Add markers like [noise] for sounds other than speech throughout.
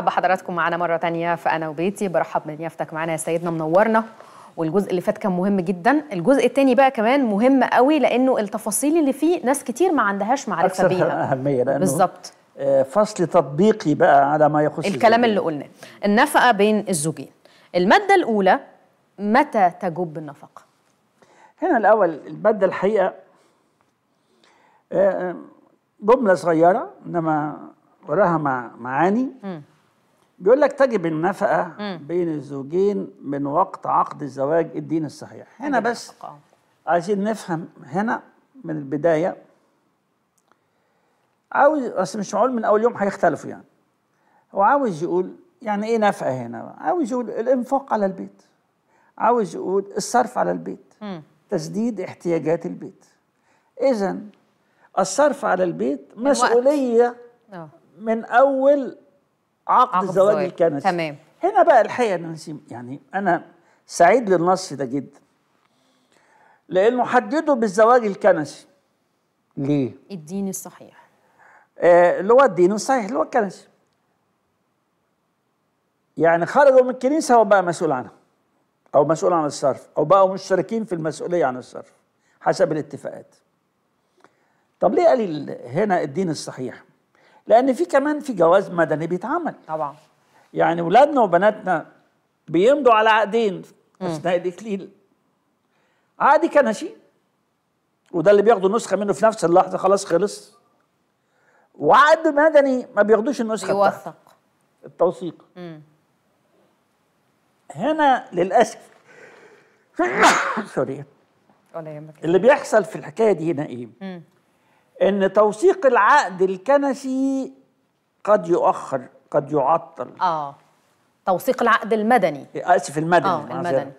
برحب بحضراتكم معانا مره تانية في انا وبيتي برحب من يافتك معانا يا سيدنا منورنا والجزء اللي فات كان مهم جدا الجزء الثاني بقى كمان مهم قوي لانه التفاصيل اللي فيه ناس كتير ما عندهاش معرفه بيها اهميه لانه بالظبط آه، فصل تطبيقي بقى على ما يخص الكلام الزوجين. اللي قلناه النفقه بين الزوجين الماده الاولى متى تجب النفقه هنا الاول الماده الحقيقه آه، آه، جمله صغيره انما وراها معاني م. بيقول لك تجب النفقة بين الزوجين من وقت عقد الزواج الدين الصحيح هنا بس اه. عايزين نفهم هنا من البداية عاوز بس مش معقول من أول يوم هيختلفوا يعني هو عاوز يقول يعني إيه نفقة هنا عاوز يقول الإنفاق على البيت عاوز يقول الصرف على البيت تسديد احتياجات البيت إذا الصرف على البيت مسؤولية اه. من أول عقد, عقد الكنسي تمام هنا بقى الحقيقه نسيم يعني انا سعيد للنص ده جدا لانه حدده بالزواج الكنسي ليه؟ الدين الصحيح آه اللي هو الدين الصحيح اللي هو الكنسي يعني خرجوا من الكنيسه وبقى مسؤول عنها او مسؤول عن الصرف او بقوا مشتركين في المسؤوليه عن الصرف حسب الاتفاقات طب ليه قال هنا الدين الصحيح لان في كمان في جواز مدني بيتعمل طبعا يعني ولادنا وبناتنا بيمضوا على عقدين اثناء الاكليل عقد كنشي وده اللي بياخدوا نسخه منه في نفس اللحظه خلاص خلص وعقد مدني ما بياخدوش النسخه بيوثق التوثيق هنا للاسف [coughs] سوري اللي بيحصل في الحكايه دي هنا ايه؟ ان توثيق العقد الكنسي قد يؤخر قد يعطل اه توثيق العقد المدني اسف المدني اه المدني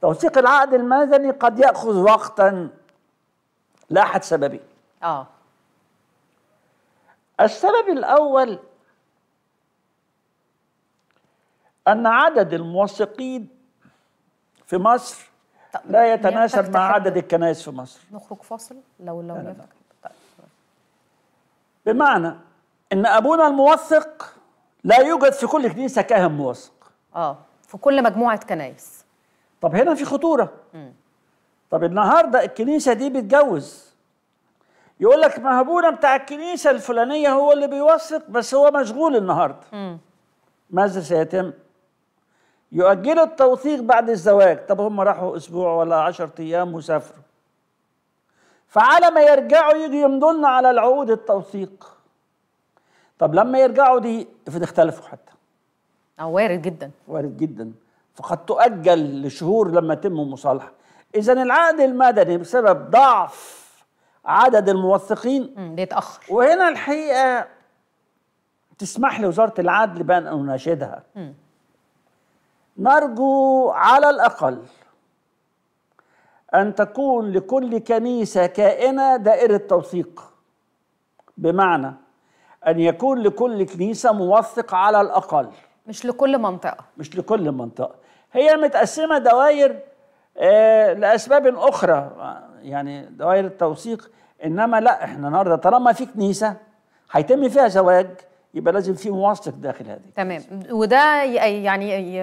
توثيق العقد المدني قد ياخذ وقتا لاحد سببين اه السبب الاول ان عدد الموثقين في مصر لا يتناسب مع عدد الكنائس في مصر نخرج فاصل لو لو يفتح بمعنى ان ابونا الموثق لا يوجد في كل كنيسه كاهن موثق اه في كل مجموعه كنايس طب هنا في خطوره م. طب النهارده الكنيسه دي بتجوز يقول لك ما ابونا بتاع الكنيسه الفلانيه هو اللي بيوثق بس هو مشغول النهارده م. ماذا سيتم يؤجلوا التوثيق بعد الزواج طب هم راحوا اسبوع ولا 10 ايام وسافروا فعلى ما يرجعوا يجوا يمضون على العقود التوثيق طب لما يرجعوا دي افرض اختلفوا حتى اه وارد جدا وارد جدا فقد تؤجل لشهور لما تم المصالحه اذا العقد المدني بسبب ضعف عدد الموثقين بيتاخر وهنا الحقيقه تسمح لوزاره العدل بان اناشدها نرجو على الاقل أن تكون لكل كنيسة كائنة دائرة توثيق بمعنى أن يكون لكل كنيسة موثق على الأقل مش لكل منطقة مش لكل منطقة هي متقسمة دوائر آه، لأسباب أخرى يعني دوائر التوثيق إنما لا إحنا النهاردة طالما في كنيسة هيتم فيها زواج يبقى لازم في منسق داخل هذه تمام وده يعني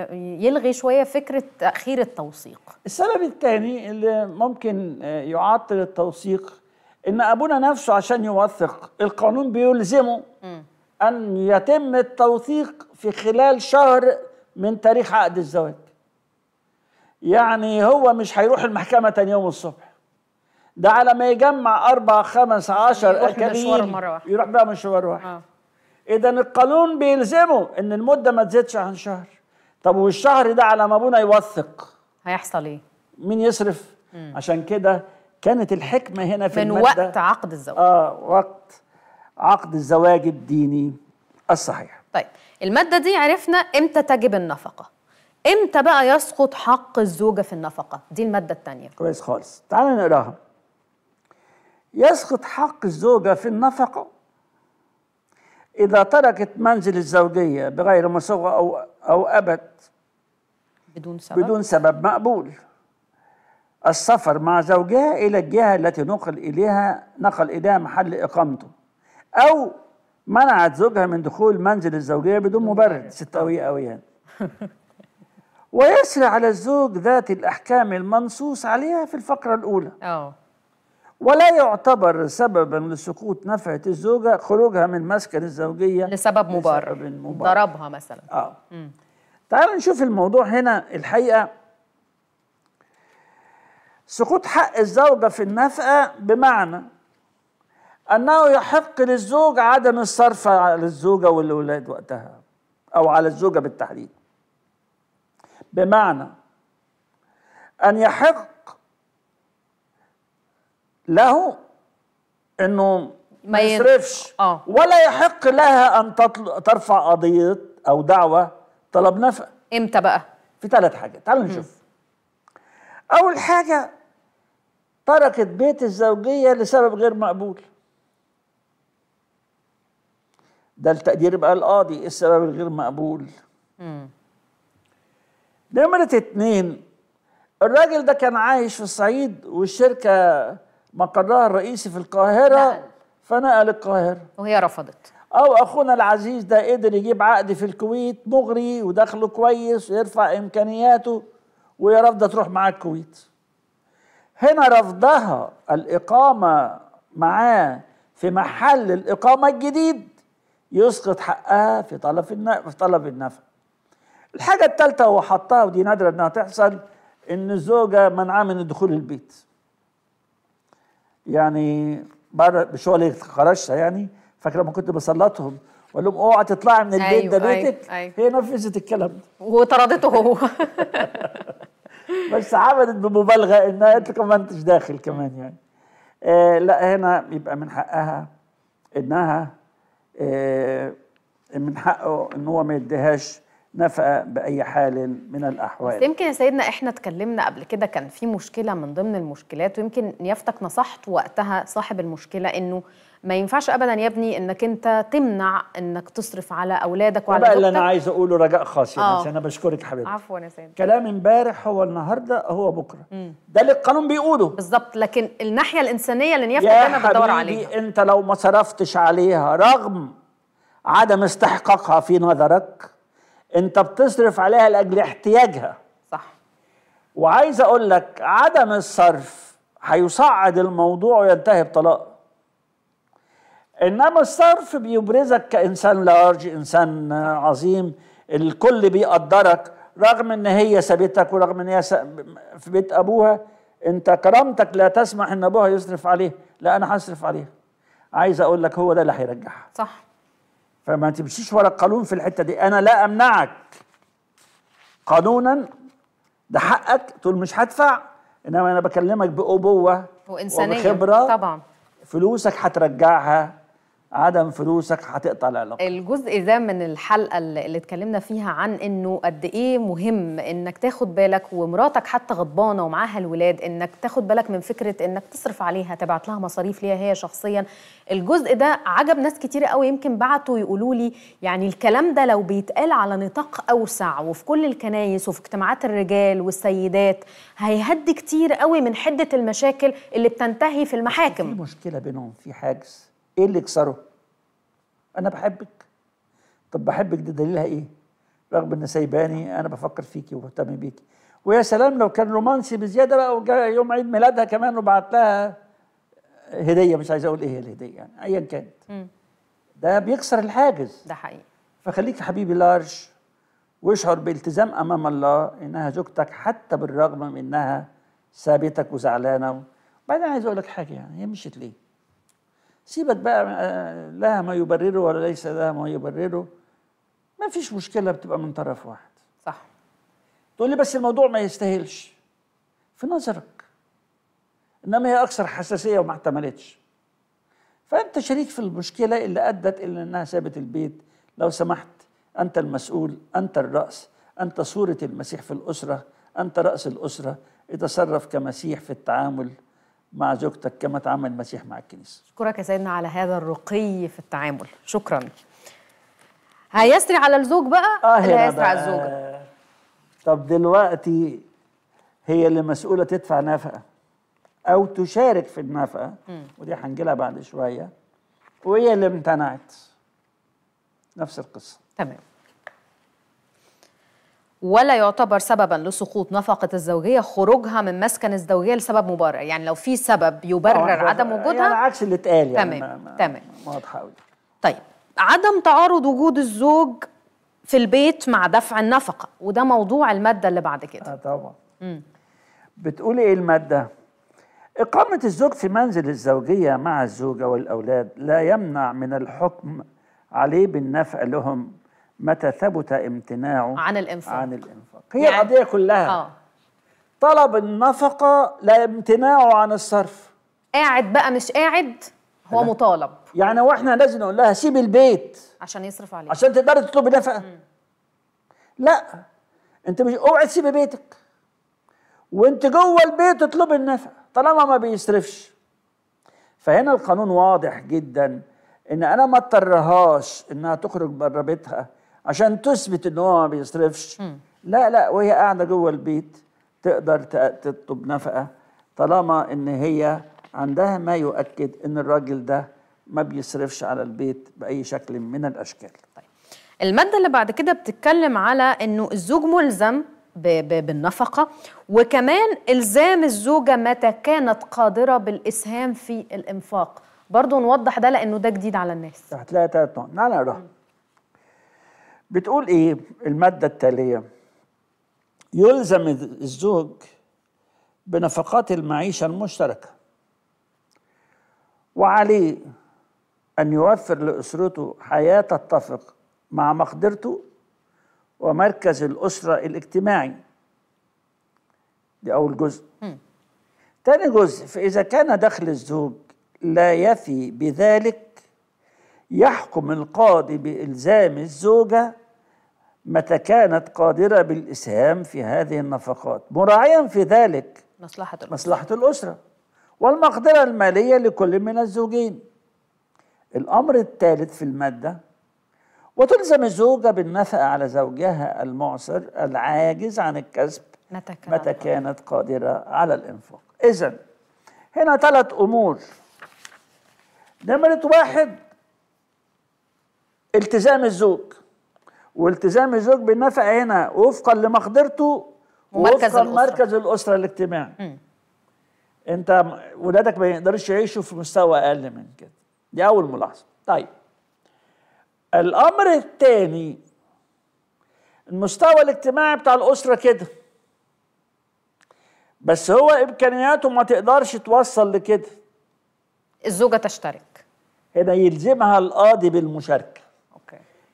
يلغي شويه فكره تاخير التوثيق السبب الثاني اللي ممكن آه، يعطل التوثيق ان ابونا نفسه عشان يوثق القانون بيلزمه م. ان يتم التوثيق في خلال شهر من تاريخ عقد الزواج يعني هو مش هيروح المحكمه تاني يوم الصبح ده على ما يجمع اربع خمس عشر يروح يروح بقى مشوار واحد آه. اذا القانون بيلزمه ان المده ما تزيدش عن شهر طب والشهر ده على ما ابونا يوثق هيحصل ايه مين يصرف مم. عشان كده كانت الحكمه هنا في من المادة وقت عقد الزواج اه وقت عقد الزواج الديني الصحيح طيب الماده دي عرفنا امتى تجب النفقه امتى بقى يسقط حق الزوجه في النفقه دي الماده الثانيه كويس خالص تعالى نقراها يسقط حق الزوجه في النفقه إذا تركت منزل الزوجية بغير مسوغ أو أو أبت بدون سبب بدون سبب مقبول السفر مع زوجها إلى الجهة التي نقل إليها نقل إليها محل إقامته أو منعت زوجها من دخول منزل الزوجية بدون مبرر ست أوي أوي يعني ويسري على الزوج ذات الأحكام المنصوص عليها في الفقرة الأولى أوه. ولا يعتبر سببا لسقوط نفعة الزوجة خروجها من مسكن الزوجية لسبب مبرر ضربها مثلا اه تعال نشوف الموضوع هنا الحقيقة سقوط حق الزوجة في النفقة بمعنى أنه يحق للزوج عدم الصرف على الزوجة والأولاد وقتها أو على الزوجة بالتحديد بمعنى أن يحق له انه ما يصرفش آه. ولا يحق لها ان تطل... ترفع قضيه او دعوه طلب نفقه امتى بقى في ثلاث حاجات تعالوا نشوف اول حاجه تركت بيت الزوجيه لسبب غير مقبول ده التقدير بقى القاضي إيه السبب الغير مقبول نمرة اتنين الراجل ده كان عايش في الصعيد والشركة مقرها الرئيسي في القاهرة نقل. نعم. فنقل القاهرة وهي رفضت أو أخونا العزيز ده قدر يجيب عقد في الكويت مغري ودخله كويس ويرفع إمكانياته وهي رافضة تروح معاه الكويت هنا رفضها الإقامة معاه في محل الإقامة الجديد يسقط حقها في طلب في طلب النفع. الحاجة الثالثة هو حطها ودي نادرة إنها تحصل إن الزوجة منعاه من الدخول البيت. يعني بعد بشغل خرجت يعني فاكره لما كنت بسلطهم واقول لهم اوعى تطلعي من البيت أيوة ده أيوة، بيتك أيوة هي نفذت الكلام ده وطردته هو بس عملت بمبالغه انها انت ما انتش داخل كمان يعني آه لا هنا يبقى من حقها انها آه من حقه ان هو ما يديهاش نفقه باي حال من الاحوال بس يمكن يا سيدنا احنا اتكلمنا قبل كده كان في مشكله من ضمن المشكلات ويمكن نيافتك نصحت وقتها صاحب المشكله انه ما ينفعش ابدا يا ابني انك انت تمنع انك تصرف على اولادك وعلى بقى اللي انا عايز اقوله رجاء خاص يا آه. انا بشكرك حبيبتي عفوا يا سيدي كلام امبارح هو النهارده هو بكره مم. ده اللي القانون بيقوله بالظبط لكن الناحيه الانسانيه اللي نيافتك دايما بدور عليها انت لو ما صرفتش عليها رغم عدم استحقاقها في نظرك انت بتصرف عليها لاجل احتياجها صح وعايز اقول لك عدم الصرف هيصعد الموضوع وينتهي بطلاق انما الصرف بيبرزك كانسان لارج انسان عظيم الكل بيقدرك رغم ان هي سابتك ورغم ان هي في بيت ابوها انت كرامتك لا تسمح ان ابوها يصرف عليه لا انا هصرف عليه عايز اقول لك هو ده اللي هيرجعها صح فما تمشيش ورا القانون في الحته دي انا لا امنعك قانونا ده حقك تقول مش هدفع انما انا بكلمك بابوه وانسانيه وبخبره طبعا فلوسك هترجعها عدم فلوسك هتقطع العلاقه الجزء ده من الحلقه اللي اتكلمنا فيها عن انه قد ايه مهم انك تاخد بالك ومراتك حتى غضبانه ومعاها الولاد انك تاخد بالك من فكره انك تصرف عليها تبعت لها مصاريف ليها هي شخصيا الجزء ده عجب ناس كتير قوي يمكن بعتوا يقولوا لي يعني الكلام ده لو بيتقال على نطاق اوسع وفي كل الكنايس وفي اجتماعات الرجال والسيدات هيهدي كتير قوي من حده المشاكل اللي بتنتهي في المحاكم في مشكله بينهم في حاجز ايه اللي يكسره انا بحبك طب بحبك ده دليلها ايه رغم ان سايباني انا بفكر فيكي وبهتم بيكي ويا سلام لو كان رومانسي بزياده بقى وجاء يوم عيد ميلادها كمان وبعت لها هديه مش عايز اقول ايه هي الهديه يعني ايا كانت ده بيكسر الحاجز ده حقيقي فخليك حبيبي لارج واشعر بالتزام امام الله انها زوجتك حتى بالرغم من انها سابتك وزعلانه وبعدين عايز اقول لك حاجه يعني هي مشيت ليه؟ سيبك بقى آه، لها ما يبرره ولا ليس لها ما يبرره ما فيش مشكله بتبقى من طرف واحد صح تقول لي بس الموضوع ما يستاهلش في نظرك انما هي اكثر حساسيه وما احتملتش فانت شريك في المشكله اللي ادت الى انها سابت البيت لو سمحت انت المسؤول انت الراس انت صوره المسيح في الاسره انت راس الاسره اتصرف كمسيح في التعامل مع زوجتك كما تعامل المسيح مع الكنيسه. اشكرك يا سيدنا على هذا الرقي في التعامل، شكرا. هيسري على الزوج بقى آه هيسري على الزوجه. طب دلوقتي هي اللي مسؤوله تدفع نفقه او تشارك في النفقه ودي هنجي بعد شويه وهي اللي امتنعت. نفس القصه. تمام. ولا يعتبر سببا لسقوط نفقة الزوجية خروجها من مسكن الزوجية لسبب مبرر يعني لو في سبب يبرر آه، عدم وجودها يعني عادش اللي اتقال يعني تمام تمام واضحة قوي طيب عدم تعارض وجود الزوج في البيت مع دفع النفقة وده موضوع المادة اللي بعد كده آه طبعا بتقول ايه المادة؟ إقامة الزوج في منزل الزوجية مع الزوجة والأولاد لا يمنع من الحكم عليه بالنفع لهم متى ثبت امتناعه عن الإنفاق عن الإنفاق هي يعني القضية كلها آه. طلب النفقة لا امتناعه عن الصرف قاعد بقى مش قاعد هو هلا. مطالب يعني واحنا لازم نقول لها سيب البيت عشان يصرف عليك عشان تقدري تطلبي نفقة لا انت مش اوعي تسيبي بيتك وانت جوه البيت تطلب النفقة طالما ما بيصرفش فهنا القانون واضح جدا ان انا ما اضطرهاش انها تخرج بره بيتها عشان تثبت ان هو ما بيصرفش لا لا وهي قاعده جوه البيت تقدر تطلب نفقه طالما ان هي عندها ما يؤكد ان الراجل ده ما بيصرفش على البيت باي شكل من الاشكال طيب الماده اللي بعد كده بتتكلم على انه الزوج ملزم بالنفقه وكمان الزام الزوجه متى كانت قادره بالاسهام في الانفاق برضه نوضح ده لانه ده جديد على الناس هتلاقي ثلاث نوع نعم بتقول ايه الماده التاليه يلزم الزوج بنفقات المعيشه المشتركه وعليه ان يوفر لاسرته حياه تتفق مع مقدرته ومركز الاسره الاجتماعي دي اول جزء تاني جزء فاذا كان دخل الزوج لا يفي بذلك يحكم القاضي بإلزام الزوجة متى كانت قادرة بالإسهام في هذه النفقات مراعيا في ذلك مصلحة الأسرة, مصلحة الأسرة والمقدرة المالية لكل من الزوجين الأمر الثالث في المادة وتلزم الزوجة بالنفقة على زوجها المعسر العاجز عن الكسب متى, متى كانت قادرة على الإنفاق إذا هنا ثلاث أمور نمرة واحد التزام الزوج والتزام الزوج بالنفقه هنا وفقا لمقدرته ومركز وفقا لمركز الاسره الاجتماعي م. انت ولادك ما يقدرش يعيشوا في مستوى اقل من كده دي اول ملاحظه طيب الامر الثاني المستوى الاجتماعي بتاع الاسره كده بس هو امكانياته ما تقدرش توصل لكده الزوجه تشترك هنا يلزمها القاضي بالمشاركه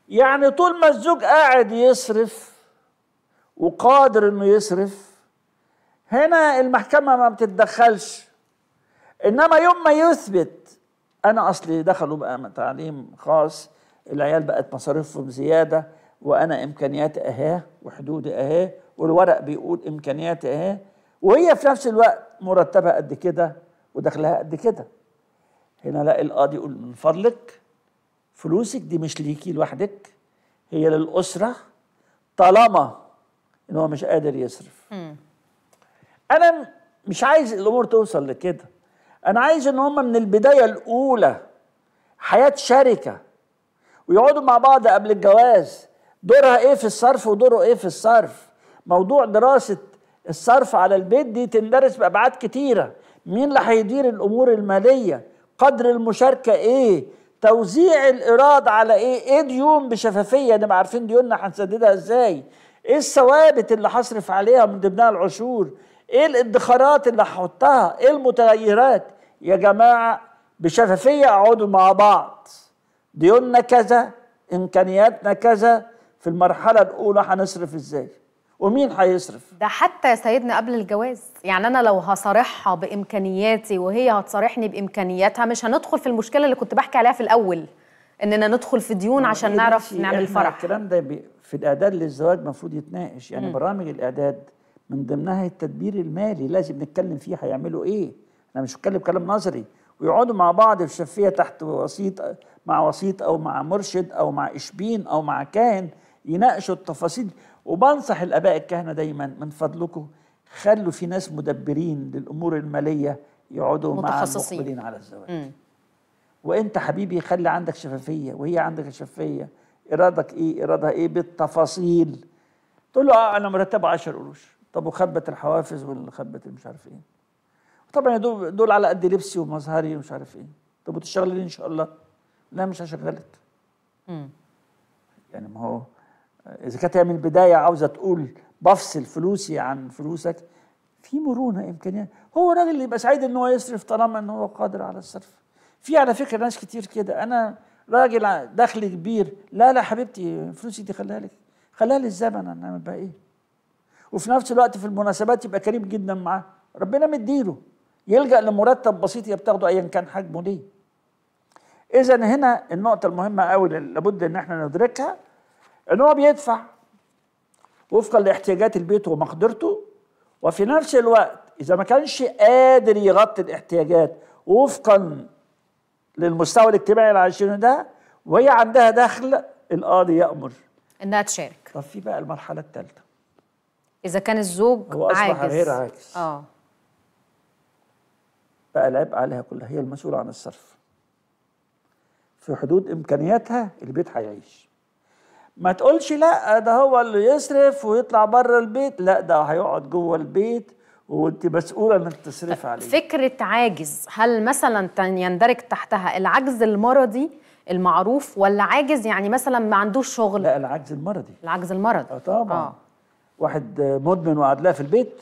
يعني طول ما الزوج قاعد يصرف وقادر انه يصرف هنا المحكمة ما بتتدخلش انما يوم ما يثبت انا اصلي دخلوا بقى تعليم خاص العيال بقت مصاريفهم زيادة وانا امكانياتي اهي وحدودي اهي والورق بيقول امكانياتي اهي وهي في نفس الوقت مرتبة قد كده ودخلها قد كده هنا لا القاضي يقول من فضلك فلوسك دي مش ليكي لوحدك هي للأسرة طالما إن هو مش قادر يصرف أنا مش عايز الأمور توصل لكده أنا عايز إن هم من البداية الأولى حياة شركة ويقعدوا مع بعض قبل الجواز دورها إيه في الصرف ودوره إيه في الصرف موضوع دراسة الصرف على البيت دي تندرس بأبعاد كتيرة مين اللي هيدير الأمور المالية قدر المشاركة إيه توزيع الايراد على ايه ايه ديون بشفافيه نبقى عارفين ديوننا هنسددها ازاي ايه الثوابت اللي هصرف عليها من ضمنها العشور ايه الادخارات اللي هحطها ايه المتغيرات يا جماعه بشفافيه اقعدوا مع بعض ديوننا كذا امكانياتنا كذا في المرحله الاولى هنصرف ازاي ومين هيصرف ده حتى يا سيدنا قبل الجواز يعني انا لو هصارحها بامكانياتي وهي هتصارحني بامكانياتها مش هندخل في المشكله اللي كنت بحكي عليها في الاول اننا ندخل في ديون عشان إيه نعرف نعمل فرح الكلام ده في الاعداد للزواج المفروض يتناقش يعني م. برامج الاعداد من ضمنها التدبير المالي لازم نتكلم فيه هيعملوا ايه انا مش بتكلم كلام نظري ويقعدوا مع بعض في شفيه تحت وسيط مع وسيط او مع مرشد او مع اشبين او مع كاهن يناقشوا التفاصيل وبنصح الاباء الكهنه دايما من فضلكم خلوا في ناس مدبرين للامور الماليه يقعدوا مع المقبلين على الزواج مم. وانت حبيبي خلي عندك شفافيه وهي عندك شفافيه ارادك ايه ارادها ايه بالتفاصيل تقول له اه انا مرتبه 10 قروش طب وخبه الحوافز والخبه مش عارف ايه طبعا دول, دول على قد لبسي ومظهري ومش عارف ايه طب وتشتغلي ان شاء الله لا مش هشغلك يعني ما هو اذا كانت هي من البدايه عاوزه تقول بفصل فلوسي عن فلوسك في مرونه امكانيات يعني. هو راجل اللي يبقى سعيد ان هو يصرف طالما ان هو قادر على الصرف في على فكره ناس كتير كده انا راجل دخل كبير لا لا حبيبتي فلوسي دي خليها لك خليها للزمن انا اعمل بقى ايه وفي نفس الوقت في المناسبات يبقى كريم جدا معاه ربنا مديله يلجا لمرتب بسيط هي بتاخده ايا كان حجمه ليه اذا هنا النقطه المهمه قوي لابد ان احنا ندركها ان هو بيدفع وفقا لاحتياجات البيت ومقدرته وفي نفس الوقت اذا ما كانش قادر يغطي الاحتياجات وفقا للمستوى الاجتماعي اللي عايشينه ده وهي عندها دخل القاضي يامر انها تشارك طب في بقى المرحله الثالثه اذا كان الزوج هو أصبح عاجز غير عاجز اه بقى العبء عليها كلها هي المسؤوله عن الصرف في حدود امكانياتها البيت هيعيش ما تقولش لا ده هو اللي يصرف ويطلع بره البيت لا ده هيقعد جوه البيت وانت مسؤوله انك تصرف عليه فكره عاجز هل مثلا يندرج تحتها العجز المرضي المعروف ولا عاجز يعني مثلا ما عندوش شغل لا العجز المرضي العجز المرضي اه طبعا آه. واحد مدمن وعدلاه في البيت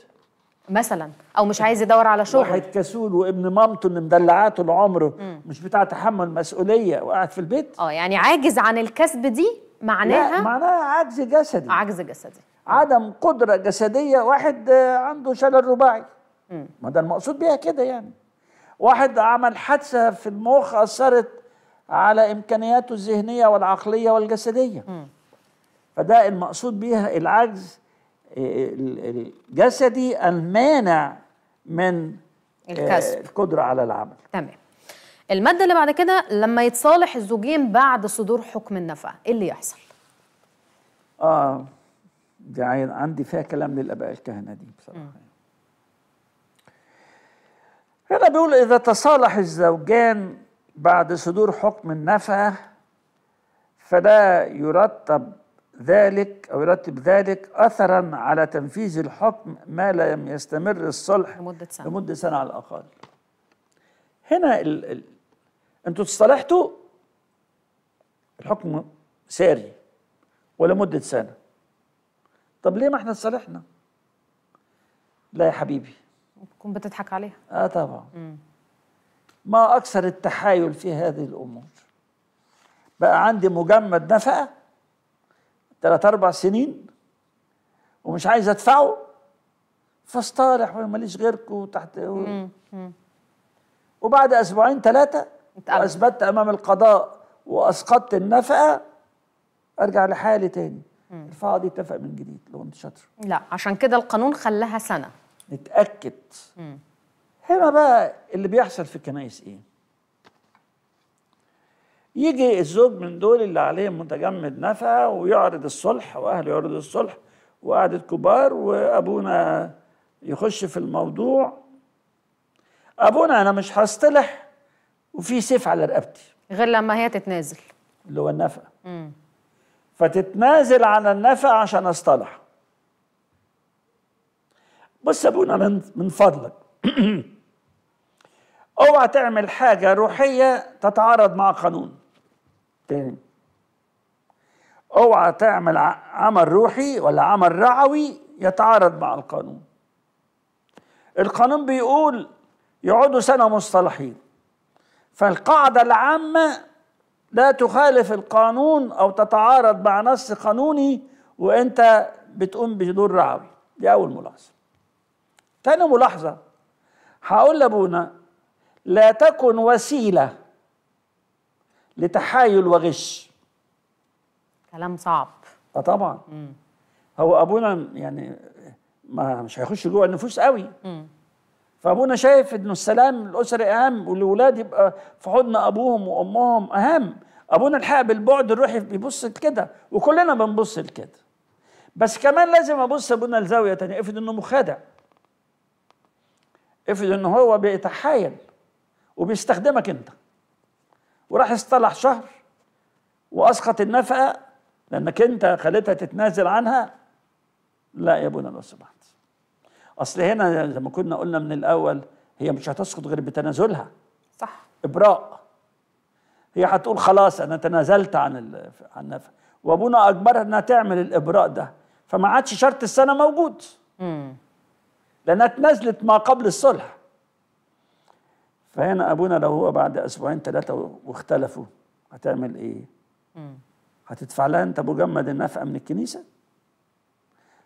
مثلا او مش عايز يدور على شغل واحد كسول وابن مامته اللي مدلعاته لعمره مش بتاع تحمل مسؤوليه وقاعد في البيت اه يعني عاجز عن الكسب دي معناها معناها عجز جسدي عجز جسدي عدم قدره جسديه واحد آه، عنده شلل رباعي ما ده المقصود بيها كده يعني واحد عمل حادثه في المخ اثرت على امكانياته الذهنيه والعقليه والجسديه م. فده المقصود بيها العجز آه، الجسدي المانع من آه، الكسب. القدره على العمل تمام الماده اللي بعد كده لما يتصالح الزوجين بعد صدور حكم النفقه ايه اللي يحصل اه دي عندي فيها كلام للاباء الكهنه دي بصراحه م. هنا بيقول إذا تصالح الزوجان بعد صدور حكم النفقة فلا يرتب ذلك أو يرتب ذلك أثرا على تنفيذ الحكم ما لم يستمر الصلح لمدة سنة, لمدة سنة على الأقل هنا ال انتوا تصالحتوا الحكم ساري ولمدة سنة طب ليه ما احنا اتصالحنا لا يا حبيبي بتكون بتضحك عليها اه طبعا ما اكثر التحايل في هذه الامور بقى عندي مجمد نفقه ثلاث اربع سنين ومش عايز ادفعه فاصطالح وماليش غيركم تحت وبعد اسبوعين ثلاثه واثبتت امام القضاء واسقطت النفقه ارجع لحالي تاني الفاعه دي اتفق من جديد لو انت شاطر لا عشان كده القانون خلاها سنه نتاكد هنا بقى اللي بيحصل في الكنائس ايه يجي الزوج من دول اللي عليهم متجمد نفقه ويعرض الصلح واهله يعرض الصلح وقعدة كبار وابونا يخش في الموضوع ابونا انا مش هصطلح وفي سيف على رقبتي غير لما هي تتنازل اللي هو النفقه فتتنازل عن النفقه عشان اصطلح بص يا ابونا من من فضلك [clears throat] اوعى تعمل حاجه روحيه تتعارض مع قانون تاني اوعى تعمل عمل روحي ولا عمل رعوي يتعارض مع القانون القانون بيقول يقعدوا سنه مصطلحين فالقاعدة العامة لا تخالف القانون أو تتعارض مع نص قانوني وأنت بتقوم بدور رعوي دي أول ملاحظة تاني ملاحظة هقول لأبونا لا تكن وسيلة لتحايل وغش كلام صعب اه طبعا مم. هو ابونا يعني ما مش هيخش جوه النفوس قوي مم. فابونا شايف انه السلام الاسري اهم والولاد يبقى في حضن ابوهم وامهم اهم ابونا الحق بالبعد الروحي بيبص لكده وكلنا بنبص لكده بس كمان لازم ابص ابونا لزاويه تانية افرض انه مخادع افرض انه هو بيتحايل وبيستخدمك انت وراح اصطلح شهر واسقط النفقه لانك انت خليتها تتنازل عنها لا يا ابونا لو سمحت اصل هنا زي ما كنا قلنا من الاول هي مش هتسقط غير بتنازلها صح ابراء هي هتقول خلاص انا تنازلت عن عن نفع وابونا اجبرها انها تعمل الابراء ده فما عادش شرط السنه موجود امم لانها اتنازلت ما قبل الصلح فهنا ابونا لو هو بعد اسبوعين ثلاثه واختلفوا هتعمل ايه؟ امم هتدفع لها انت مجمد النفقه من الكنيسه؟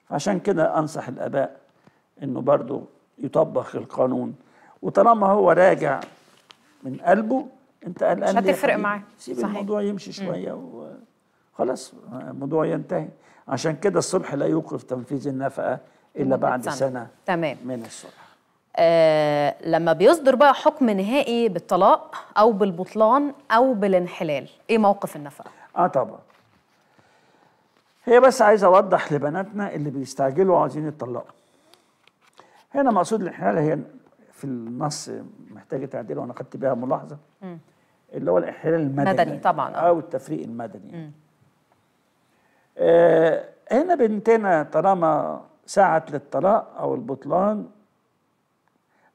فعشان كده انصح الاباء انه برضه يطبق القانون وطالما هو راجع من قلبه انت قلقان مش هتفرق معاه سيب صحيح. الموضوع يمشي شويه وخلاص الموضوع ينتهي عشان كده الصبح لا يوقف تنفيذ النفقه الا بعد سنه, سنة تمام من الصبح آه لما بيصدر بقى حكم نهائي بالطلاق او بالبطلان او بالانحلال ايه موقف النفقه اه طبعا هي بس عايزه اوضح لبناتنا اللي بيستعجلوا عايزين يتطلقوا هنا مقصود الانحلال هي في النص محتاجه تعديل وانا خدت بيها ملاحظه م. اللي هو الانحلال المدني مدني طبعا آه. او التفريق المدني آه هنا بنتنا طالما سعت للطلاق او البطلان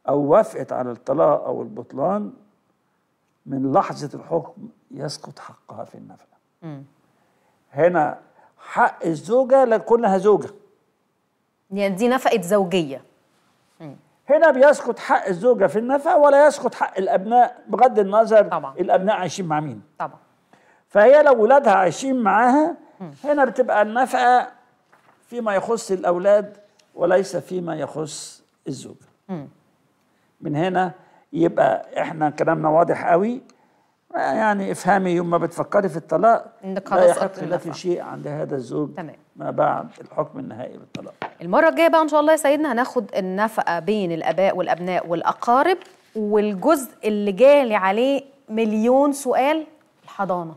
او وافقت على الطلاق او البطلان من لحظه الحكم يسقط حقها في النفقه هنا حق الزوجه لكونها زوجه يعني دي نفقه زوجيه هنا بيسقط حق الزوجة في النفقة ولا يسقط حق الأبناء بغض النظر طبعا. الأبناء عايشين مع مين طبعا فهي لو ولادها عايشين معاها هنا بتبقى النفقة فيما يخص الأولاد وليس فيما يخص الزوجة من هنا يبقى احنا كلامنا واضح قوي يعني افهمي يوم ما بتفكري في الطلاق انك خلاص لا يحق لك شيء عند هذا الزوج تمام ما بعد الحكم النهائي بالطلاق المره الجايه بقى ان شاء الله يا سيدنا هناخد النفقه بين الاباء والابناء والاقارب والجزء اللي جالي عليه مليون سؤال الحضانه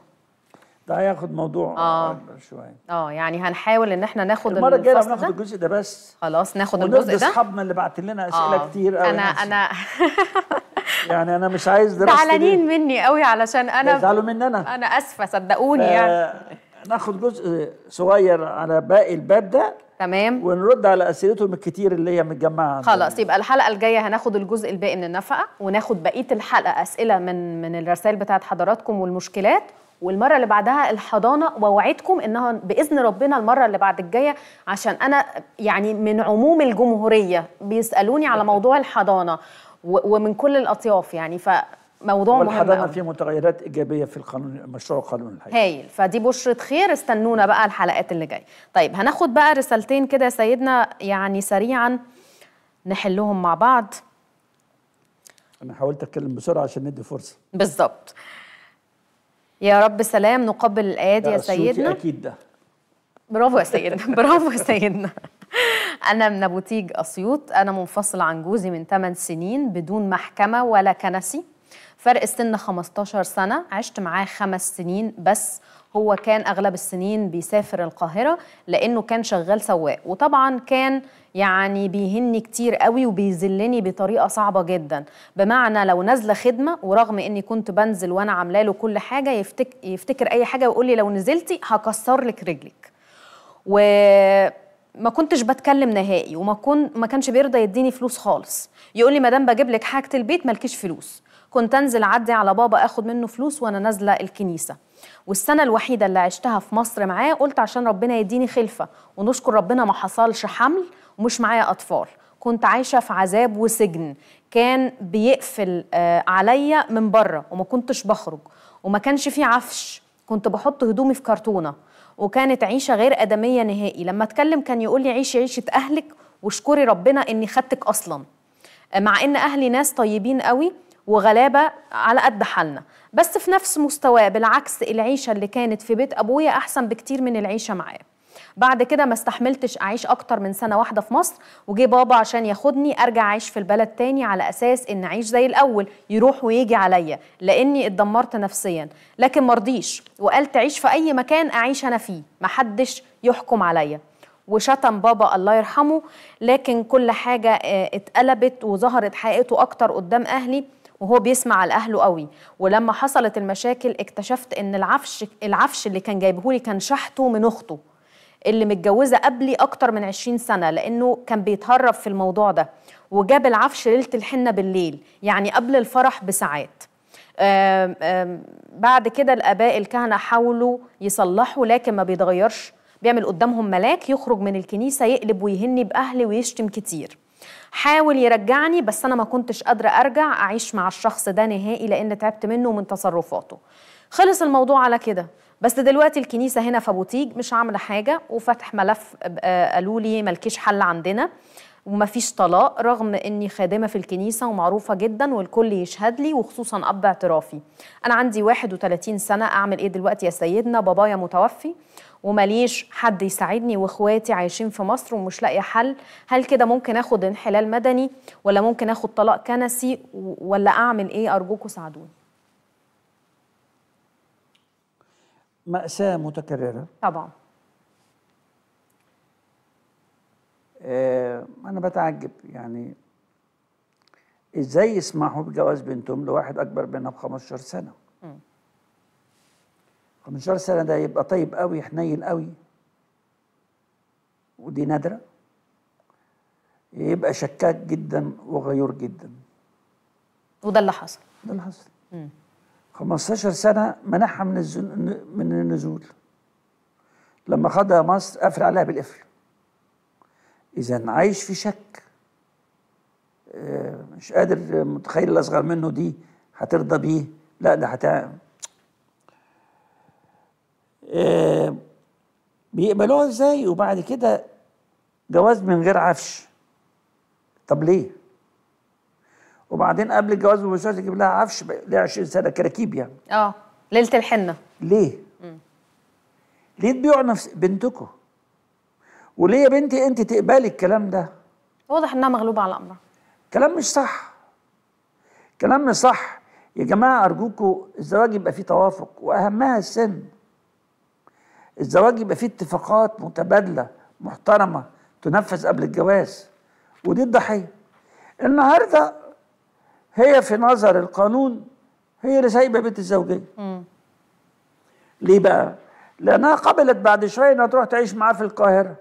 ده هياخد موضوع آه. اكبر شويه اه يعني هنحاول ان احنا ناخد المره الجايه ناخد الجزء ده بس خلاص ناخد الجزء ده اصحابنا اللي بعت لنا اسئله آه. كتير قوي انا انا [laughs] يعني انا مش عايز دراستي زعلانين مني قوي علشان انا زعلوا مني انا انا اسفه صدقوني آه، يعني ناخد جزء صغير على باقي الباب ده تمام ونرد على اسئلتهم الكتير اللي هي متجمعه خلاص يبقى الحلقه الجايه هناخد الجزء الباقي من النفقه وناخد بقيه الحلقه اسئله من من الرسائل بتاعه حضراتكم والمشكلات والمره اللي بعدها الحضانه واوعدكم انها باذن ربنا المره اللي بعد الجايه عشان انا يعني من عموم الجمهوريه بيسالوني على موضوع الحضانه ومن كل الاطياف يعني فموضوع مهم والحضانه في متغيرات ايجابيه في القانون مشروع قانون الحقيقه هايل فدي بشره خير استنونا بقى الحلقات اللي جايه طيب هناخد بقى رسالتين كده يا سيدنا يعني سريعا نحلهم مع بعض انا حاولت اتكلم بسرعه عشان ندي فرصه بالظبط يا رب سلام نقبل الايادي يا سيدنا اكيد ده برافو يا سيدنا برافو يا سيدنا [laughs] أنا من بوتيج أسيوط أنا منفصلة عن جوزي من 8 سنين بدون محكمة ولا كنسي فرق السن 15 سنة عشت معاه خمس سنين بس هو كان أغلب السنين بيسافر القاهرة لأنه كان شغال سواق وطبعا كان يعني بيهني كتير قوي وبيذلني بطريقة صعبة جدا بمعنى لو نازلة خدمة ورغم إني كنت بنزل وأنا عاملة له كل حاجة يفتك يفتكر أي حاجة ويقول لي لو نزلتي هكسر لك رجلك و ما كنتش بتكلم نهائي وما كن ما كانش بيرضى يديني فلوس خالص يقول لي مدام بجيب لك حاجه البيت مالكيش فلوس كنت انزل اعدي على بابا اخد منه فلوس وانا نازله الكنيسه والسنه الوحيده اللي عشتها في مصر معاه قلت عشان ربنا يديني خلفه ونشكر ربنا ما حصلش حمل ومش معايا اطفال كنت عايشه في عذاب وسجن كان بيقفل آه، عليا من بره وما كنتش بخرج وما كانش فيه عفش كنت بحط هدومي في كرتونه وكانت عيشه غير ادميه نهائي لما اتكلم كان يقول لي عيشي عيشه اهلك واشكري ربنا اني خدتك اصلا مع ان اهلي ناس طيبين قوي وغلابه على قد حالنا بس في نفس مستواه بالعكس العيشه اللي كانت في بيت ابويا احسن بكتير من العيشه معاه بعد كده ما استحملتش اعيش اكتر من سنه واحده في مصر وجي بابا عشان ياخدني ارجع اعيش في البلد تاني على اساس ان اعيش زي الاول يروح ويجي عليا لاني اتدمرت نفسيا لكن مرضيش وقال تعيش في اي مكان اعيش انا فيه محدش يحكم عليا وشتم بابا الله يرحمه لكن كل حاجة آه، اتقلبت وظهرت حقيقته أكتر قدام أهلي وهو بيسمع لأهله قوي ولما حصلت المشاكل اكتشفت إن العفش العفش اللي كان جايبهولي كان شحته من أخته اللي متجوزه قبلي اكتر من 20 سنه لانه كان بيتهرب في الموضوع ده وجاب العفش ليله الحنه بالليل يعني قبل الفرح بساعات آم آم بعد كده الاباء الكهنه حاولوا يصلحوا لكن ما بيتغيرش بيعمل قدامهم ملاك يخرج من الكنيسه يقلب ويهني باهلي ويشتم كتير حاول يرجعني بس انا ما كنتش قادره ارجع اعيش مع الشخص ده نهائي لان تعبت منه ومن تصرفاته خلص الموضوع على كده بس دلوقتي الكنيسه هنا في ابو تيج مش عامله حاجه وفتح ملف آه، قالوا لي ملكيش حل عندنا ومفيش طلاق رغم اني خادمه في الكنيسه ومعروفه جدا والكل يشهد لي وخصوصا اب اعترافي انا عندي 31 سنه اعمل ايه دلوقتي يا سيدنا بابايا متوفي ومليش حد يساعدني واخواتي عايشين في مصر ومش لاقيه حل هل كده ممكن اخد انحلال مدني ولا ممكن اخد طلاق كنسي ولا اعمل ايه ارجوكم ساعدوني مأساة متكررة طبعا آه أنا بتعجب يعني إزاي يسمحوا بجواز بنتهم لواحد أكبر منها ب 15 سنة؟ م. 15 سنة ده يبقى طيب قوي حنين قوي ودي نادرة يبقى شكاك جدا وغيور جدا وده اللي حصل ده اللي حصل م. 15 سنه منحها من الزن... من النزول لما خدها مصر قفل عليها بالقفل اذا عايش في شك آه، مش قادر متخيل الاصغر منه دي هترضى بيه لا ده هت آه، بيقبلوها ازاي وبعد كده جواز من غير عفش طب ليه وبعدين قبل الجواز بمشوار تجيب لها عفش ليها 20 سنه كراكيب يعني اه ليله الحنه ليه؟ مم. ليه تبيعوا نفس بنتكم؟ وليه يا بنتي انت تقبلي الكلام ده؟ واضح انها مغلوبه على امرها كلام مش صح كلام مش صح يا جماعه ارجوكوا الزواج يبقى فيه توافق واهمها السن الزواج يبقى فيه اتفاقات متبادله محترمه تنفذ قبل الجواز ودي الضحيه النهارده هي في نظر القانون هي اللي سايبه بيت الزوجيه ليه بقى لانها قبلت بعد شويه انها تروح تعيش معاه في القاهره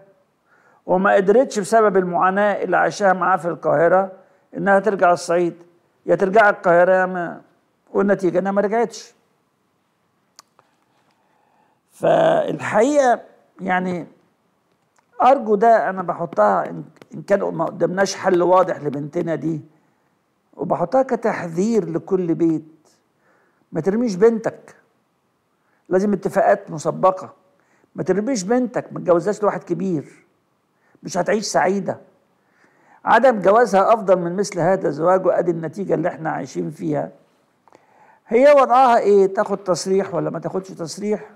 وما قدرتش بسبب المعاناه اللي عاشها معاه في القاهره انها ترجع الصعيد يا ترجع القاهره يا ما والنتيجه انها ما رجعتش فالحقيقه يعني ارجو ده انا بحطها ان كان ما قدمناش حل واضح لبنتنا دي وبحطها كتحذير لكل بيت ما ترميش بنتك لازم اتفاقات مسبقه ما ترميش بنتك ما تجوزهاش لواحد كبير مش هتعيش سعيده عدم جوازها افضل من مثل هذا الزواج وادي النتيجه اللي احنا عايشين فيها هي وضعها ايه تاخد تصريح ولا ما تاخدش تصريح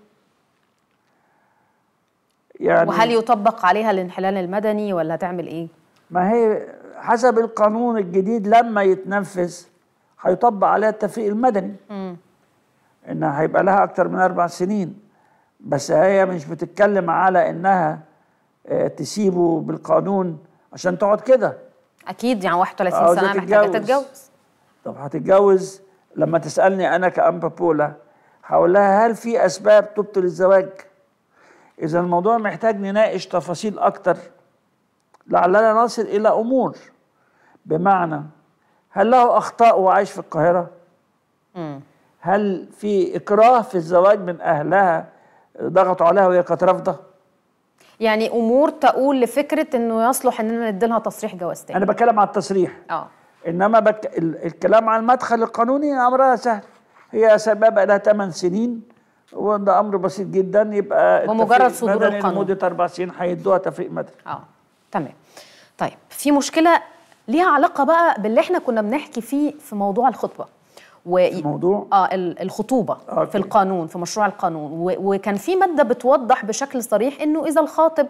يعني وهل يطبق عليها الانحلال المدني ولا تعمل ايه ما هي حسب القانون الجديد لما يتنفذ هيطبق عليها التفريق المدني م. انها هيبقى لها اكتر من اربع سنين بس هي مش بتتكلم على انها آه، تسيبه بالقانون عشان تقعد كده اكيد يعني 31 سنه محتاجه تتجوز طب هتتجوز لما تسالني انا كأم بولا هقول لها هل في اسباب تبطل الزواج اذا الموضوع محتاج نناقش تفاصيل اكتر لعلنا نصل الى امور بمعنى هل له اخطاء وعايش في القاهره؟ مم. هل في اكراه في الزواج من اهلها ضغطوا عليها وهي كانت رافضه؟ يعني امور تقول لفكره انه يصلح اننا ندي لها تصريح جواز تاني انا بتكلم على التصريح اه انما بك... الكلام على المدخل القانوني امرها سهل هي سبب لها 8 سنين وده امر بسيط جدا يبقى ومجرد صدور القانون لمده اربع سنين هيدوها تفريق مدني اه تمام طيب في مشكله ليها علاقه بقى باللي احنا كنا بنحكي فيه في موضوع الخطبه و... في موضوع اه الخطوبه آه، أوكي. في القانون في مشروع القانون و... وكان في ماده بتوضح بشكل صريح انه اذا الخاطب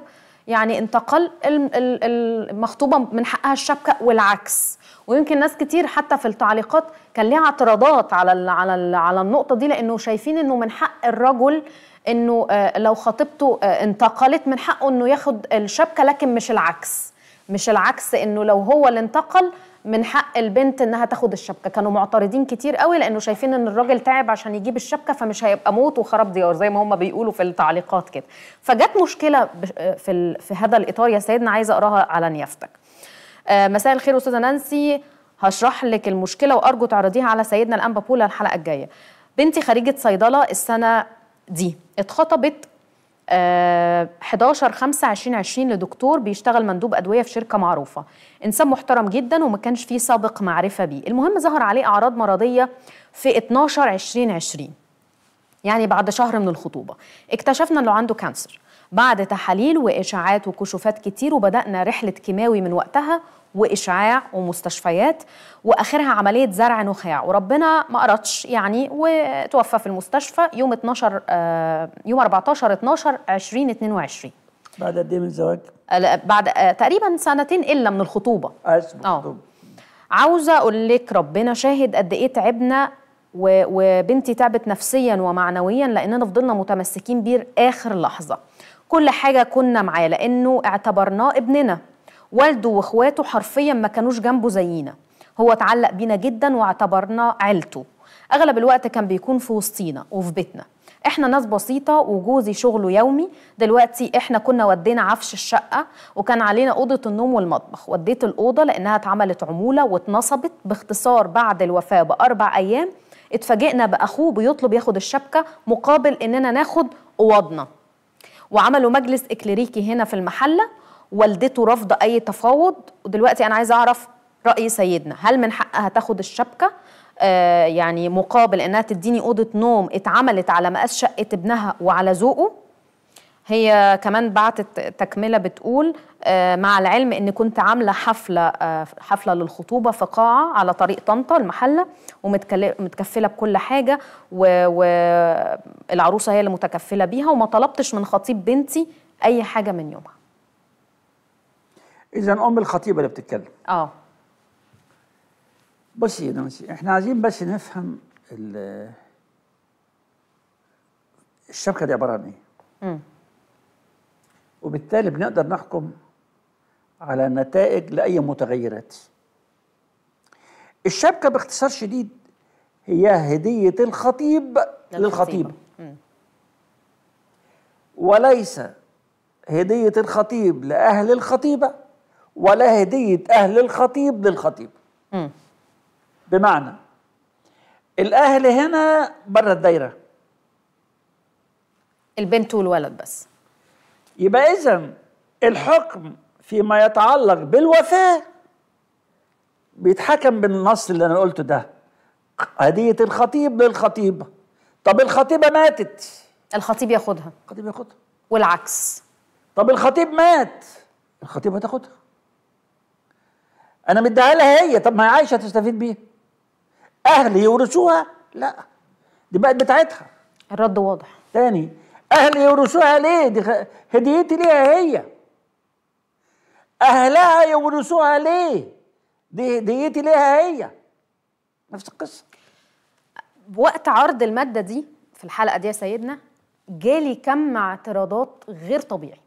يعني انتقل المخطوبه من حقها الشبكه والعكس ويمكن ناس كتير حتى في التعليقات كان ليها اعتراضات على الـ على الـ على النقطه دي لانه شايفين انه من حق الرجل انه آه، لو خطيبته آه، انتقلت من حقه انه ياخد الشبكه لكن مش العكس مش العكس انه لو هو اللي انتقل من حق البنت انها تاخد الشبكه كانوا معترضين كتير قوي لانه شايفين ان الراجل تعب عشان يجيب الشبكه فمش هيبقى موت وخراب ديار زي ما هم بيقولوا في التعليقات كده فجت مشكله في ال... في هذا الاطار يا سيدنا عايزه اقراها على نيافتك آه مساء الخير استاذه نانسي هشرح لك المشكله وارجو تعرضيها على سيدنا الانبا بولا الحلقه الجايه بنتي خريجه صيدله السنه دي اتخطبت 11 5 2020 لدكتور بيشتغل مندوب ادويه في شركه معروفه انسان محترم جدا وما كانش فيه سابق معرفه بيه المهم ظهر عليه اعراض مرضيه في 12 2020 يعني بعد شهر من الخطوبه اكتشفنا انه عنده كانسر بعد تحاليل واشاعات وكشوفات كتير وبدانا رحله كيماوي من وقتها وإشعاع ومستشفيات وآخرها عملية زرع نخاع وربنا ما قرطش يعني وتوفى في المستشفى يوم 12 آه، يوم 14 12 2022 بعد قد ايه من الزواج؟ بعد آه، تقريبا سنتين الا من الخطوبه اه عاوزه اقول لك ربنا شاهد قد ايه تعبنا وبنتي تعبت نفسيا ومعنويا لاننا فضلنا متمسكين بيه اخر لحظه كل حاجه كنا معاه لانه اعتبرناه ابننا والده واخواته حرفيا ما كانوش جنبه زينا هو اتعلق بينا جدا واعتبرنا عيلته اغلب الوقت كان بيكون في وسطينا وفي بيتنا احنا ناس بسيطة وجوزي شغله يومي دلوقتي احنا كنا ودينا عفش الشقة وكان علينا أوضة النوم والمطبخ وديت الأوضة لأنها اتعملت عمولة واتنصبت باختصار بعد الوفاة بأربع أيام اتفاجئنا بأخوه بيطلب ياخد الشبكة مقابل إننا ناخد أوضنا وعملوا مجلس إكليريكي هنا في المحلة والدته رافضه اي تفاوض ودلوقتي انا عايزه اعرف راي سيدنا هل من حقها تاخد الشبكه آه يعني مقابل انها تديني اوضه نوم اتعملت على مقاس شقه ابنها وعلى ذوقه هي كمان بعتت تكمله بتقول آه، مع العلم ان كنت عامله حفله آه، حفله للخطوبه في قاعه على طريق طنطا المحله ومتكفله بكل حاجه والعروسه هي اللي متكفله بيها وما طلبتش من خطيب بنتي اي حاجه من يومها اذا ام الخطيبه اللي بتتكلم اه بصي يا نانسي احنا عايزين بس نفهم الشبكه دي عباره عن ايه وبالتالي بنقدر نحكم على نتائج لاي متغيرات الشبكه باختصار شديد هي هديه الخطيب للخطيبه وليس هديه الخطيب لاهل الخطيبه ولا هدية أهل الخطيب للخطيب م. بمعنى الأهل هنا بره الدايرة البنت والولد بس يبقى إذا الحكم فيما يتعلق بالوفاة بيتحكم بالنص اللي أنا قلته ده هدية الخطيب للخطيبة طب الخطيبة ماتت الخطيب ياخدها الخطيب ياخدها والعكس طب الخطيب مات الخطيبة تاخدها انا مديها لها هي طب ما هي عايشه تستفيد بيها اهل يورثوها لا دي بقت بتاعتها الرد واضح تاني اهل يورثوها ليه دي هديتي ليها هي اهلها يورثوها ليه دي هديتي ليها هي نفس القصه وقت عرض الماده دي في الحلقه دي يا سيدنا جالي كم اعتراضات غير طبيعي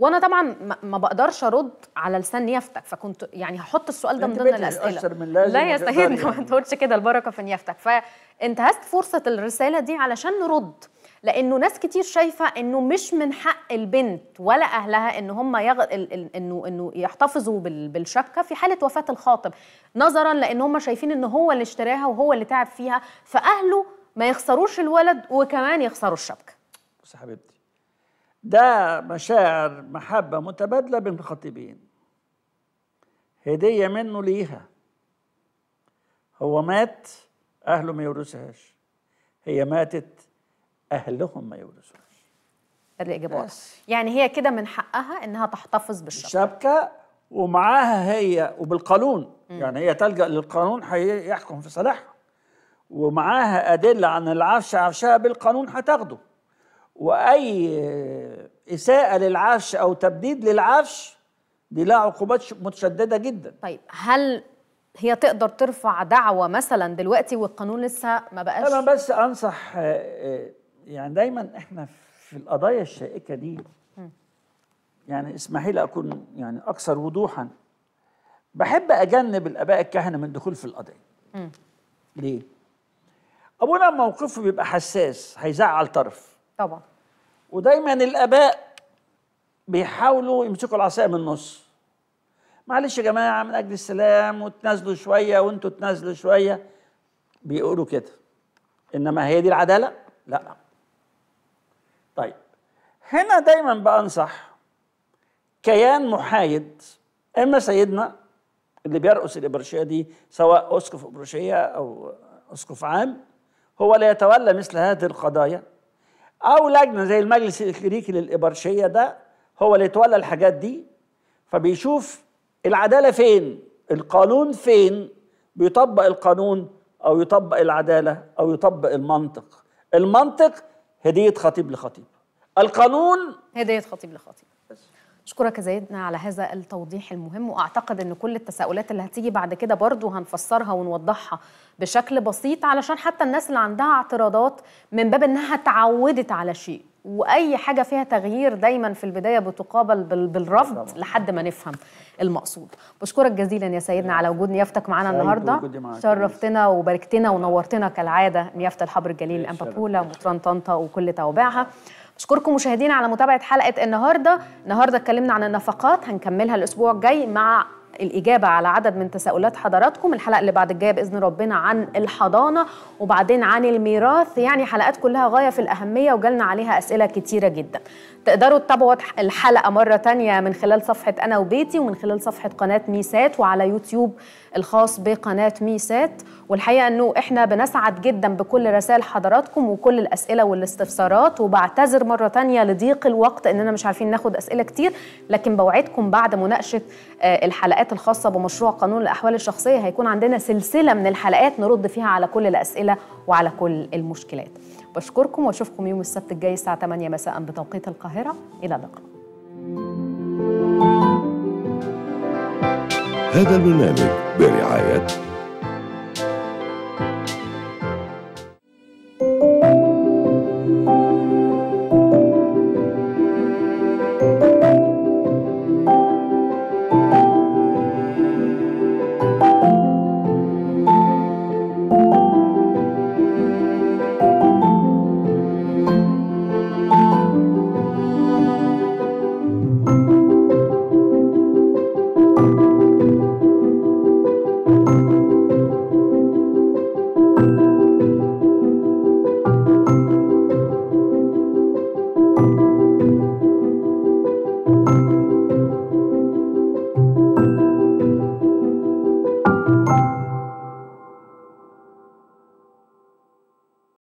وانا طبعا ما بقدرش ارد على لسان نيافتك فكنت يعني هحط السؤال ده من ضمن الاسئله من لازم لا يستهين يعني. [laughs] ما تقولش كده البركه في نيافتك فانتهزت فرصه الرساله دي علشان نرد لانه ناس كتير شايفه انه مش من حق البنت ولا اهلها ان هم يغ... انه انه يحتفظوا بالشبكه في حاله وفاه الخاطب نظرا لان هم شايفين ان هو اللي اشتراها وهو اللي تعب فيها فاهله ما يخسروش الولد وكمان يخسروا الشبكه بص يا حبيبتي ده مشاعر محبة متبادلة بين الخطيبين هدية منه ليها هو مات أهله ما يورثهاش هي ماتت أهلهم ما يورثوهاش الإجابة يعني هي كده من حقها إنها تحتفظ بالشبكة الشبكة ومعاها هي وبالقانون يعني هي تلجأ للقانون هيحكم في صالحها ومعاها أدلة عن العفش عفشها بالقانون هتاخده واي اساءه للعفش او تبديد للعفش دي لها عقوبات متشدده جدا طيب هل هي تقدر ترفع دعوه مثلا دلوقتي والقانون لسه ما بقاش انا بس انصح آه، آه، يعني دايما احنا في القضايا الشائكه دي يعني اسمحي لي اكون يعني اكثر وضوحا بحب اجنب الاباء الكهنه من الدخول في القضيه ليه ابونا موقفه بيبقى حساس هيزعل طرف طبعا ودايما الاباء بيحاولوا يمسكوا العصايه من النص معلش يا جماعه من اجل السلام وتنازلوا شويه وانتوا تنازلوا شويه بيقولوا كده انما هي دي العداله لا طيب هنا دايما بانصح كيان محايد اما سيدنا اللي بيرقص الابرشيه دي سواء اسقف ابرشيه او اسقف عام هو لا يتولى مثل هذه القضايا او لجنه زي المجلس الاكريكي للابرشيه ده هو اللي يتولى الحاجات دي فبيشوف العداله فين القانون فين بيطبق القانون او يطبق العداله او يطبق المنطق المنطق هديه خطيب لخطيب القانون هديه خطيب لخطيب أشكرك يا زيدنا على هذا التوضيح المهم وأعتقد أن كل التساؤلات اللي هتيجي بعد كده برضو هنفسرها ونوضحها بشكل بسيط علشان حتى الناس اللي عندها اعتراضات من باب أنها تعودت على شيء واي حاجه فيها تغيير دايما في البدايه بتقابل بالرفض لحد ما نفهم المقصود بشكرك جزيلا يا سيدنا على وجود نيافتك معانا النهارده شرفتنا وباركتنا ونورتنا كالعاده نيافه الحبر الجليل امبابولا مطران طنطا وكل توابعها اشكركم مشاهدينا على متابعه حلقه النهارده النهارده اتكلمنا عن النفقات هنكملها الاسبوع الجاي مع الإجابة على عدد من تساؤلات حضراتكم الحلقة اللي بعد الجاية بإذن ربنا عن الحضانة وبعدين عن الميراث يعني حلقات كلها غاية في الأهمية وجالنا عليها أسئلة كتيرة جدا تقدروا تتابعوا الحلقة مرة تانية من خلال صفحة أنا وبيتي ومن خلال صفحة قناة ميسات وعلى يوتيوب الخاص بقناة ميسات والحقيقة أنه إحنا بنسعد جدا بكل رسائل حضراتكم وكل الأسئلة والاستفسارات وبعتذر مرة تانية لضيق الوقت أننا مش عارفين ناخد أسئلة كتير لكن بوعدكم بعد مناقشة آه، الحلقات الخاصة بمشروع قانون الأحوال الشخصية هيكون عندنا سلسلة من الحلقات نرد فيها على كل الأسئلة وعلى كل المشكلات بشكركم واشوفكم يوم السبت الجاي الساعه 8 مساء بتوقيت القاهره الى اللقاء هذا البرنامج برعايه